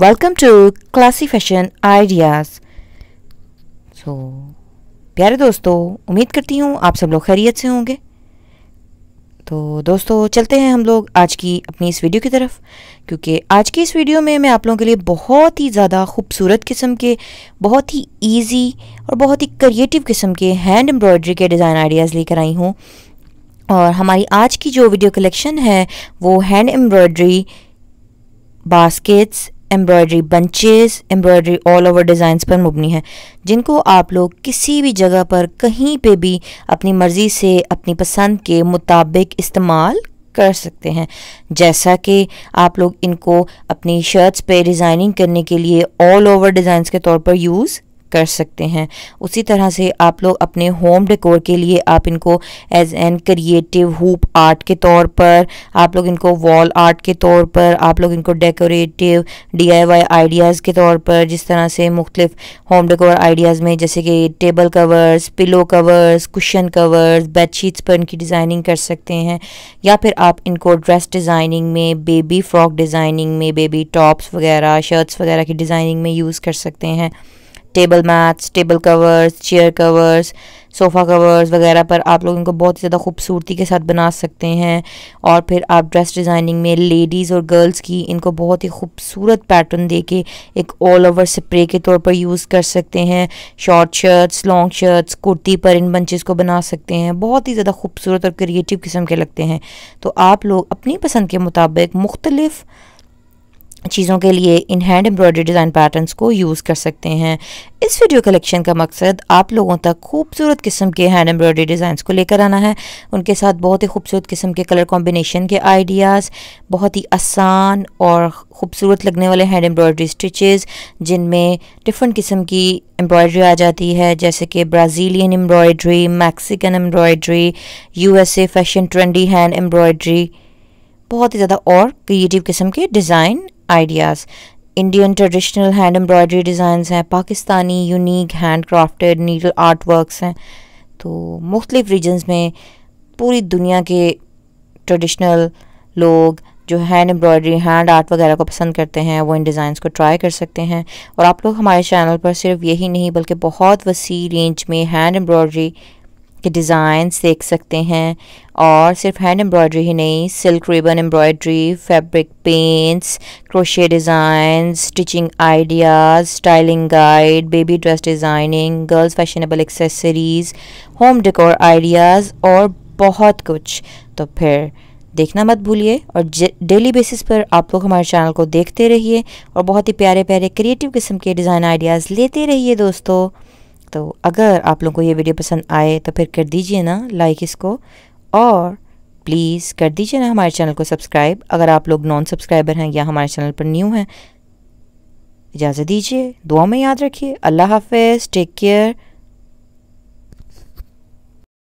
welcome to classy fashion ideas so प्यारे दोस्तों उम्मीद करती हूँ आप सब लोग खैरियत से होंगे तो दोस्तों चलते हैं हम लोग आज की अपनी इस वीडियो की तरफ क्योंकि आज की इस वीडियो में मैं आप लोगों के लिए बहुत ही ज़्यादा खूबसूरत किस्म के बहुत ही ईजी और बहुत ही क्रिएटिव किस्म के हैंड एम्ब्रॉयडरी के डिज़ाइन आइडियाज़ लेकर आई हूँ और हमारी आज की जो वीडियो कलेक्शन है वो hand embroidery baskets embroidery bunches embroidery all over designs पर मुबनी है जिनको आप लोग किसी भी जगह पर कहीं पे भी अपनी मर्ज़ी से अपनी पसंद के मुताबिक इस्तेमाल कर सकते हैं जैसा कि आप लोग इनको अपनी शर्ट्स पे डिज़ाइनिंग करने के लिए ऑल ओवर डिज़ाइंस के तौर पर यूज़ कर सकते हैं उसी तरह से आप लोग अपने होम डेकोर के लिए आप इनको as an creative hoop art के तौर पर आप लोग इनको वॉल आर्ट के तौर पर आप लोग इनको डेकोरेटिव डीआईवाई आइडियाज़ के तौर पर जिस तरह से मुख्तलिफ होम डेकोर आइडियाज़ में जैसे कि table covers pillow covers cushion covers bedsheets पर इनकी डिज़ाइनिंग कर सकते हैं या फिर आप इनको ड्रेस डिज़ाइनिंग में बेबी फ्रॉक डिज़ाइनिंग में बेबी टॉप्स वगैरह शर्ट्स वगैरह की डिज़ाइनिंग में यूज़ कर सकते हैं table mats table covers chair covers sofa covers वगैरह पर आप लोग इनको बहुत ही ज़्यादा खूबसूरती के साथ बना सकते हैं और फिर आप ड्रेस डिज़ाइनिंग में लेडीज़ और गर्ल्स की इनको बहुत ही खूबसूरत पैटर्न दे के एक ऑल ओवर स्प्रे के तौर पर यूज़ कर सकते हैं short shirts long shirts kurti पर इन बंचेस को बना सकते हैं बहुत ही ज़्यादा खूबसूरत और क्रिएटिव किस्म के लगते हैं तो आप लोग अपनी पसंद के मुताबिक मुख्तलिफ़ चीज़ों के लिए इन हैंड एम्ब्रॉयडरी डिज़ाइन पैटर्न्स को यूज़ कर सकते हैं इस वीडियो कलेक्शन का मकसद आप लोगों तक खूबसूरत किस्म के हैंड एम्ब्रॉयडरी डिज़ाइंस को लेकर आना है उनके साथ बहुत ही खूबसूरत किस्म के कलर कॉम्बिनेशन के आइडियाज़ बहुत ही आसान और खूबसूरत लगने वाले हैंड एम्ब्रॉयडरी स्टिचेज़ जिनमें डिफरेंट किस्म की एम्ब्रॉयडरी आ जाती है जैसे कि Brazilian embroidery Mexican embroidery a fashion trendy hand embroidery बहुत ही ज़्यादा और क्रिएटिव किस्म के design ideas Indian traditional hand embroidery designs हैं Pakistani unique handcrafted needle art works हैं तो मुख्तलिफ़ रीजन्स में पूरी दुनिया के ट्रेडिशनल लोग जो हैंड एम्ब्रॉयडरी हैंड आर्ट वगैरह को पसंद करते हैं वो इन डिज़ाइंस को ट्राई कर सकते हैं और आप लोग हमारे चैनल पर सिर्फ यही नहीं बल्कि बहुत वसी रेंज में हैंड एम्ब्रॉयडरी के डिज़ाइंस देख सकते हैं और सिर्फ हैंड एम्ब्रॉयड्री ही नहीं silk ribbon embroidery fabric paints crochet design stitching ideas styling guide baby dress designing girls fashionable accessories home decor ideas और बहुत कुछ तो फिर देखना मत भूलिए और डेली बेसिस पर आप लोग हमारे चैनल को देखते रहिए और बहुत ही प्यारे प्यारे क्रिएटिव किस्म के डिज़ाइन आइडियाज़ लेते रहिए दोस्तों तो अगर आप लोगों को ये वीडियो पसंद आए तो फिर कर दीजिए ना लाइक इसको और प्लीज़ कर दीजिए ना हमारे चैनल को सब्सक्राइब अगर आप लोग नॉन सब्सक्राइबर हैं या हमारे चैनल पर न्यू हैं इजाज़त दीजिए दुआ में याद रखिए अल्लाह हाफ टेक केयर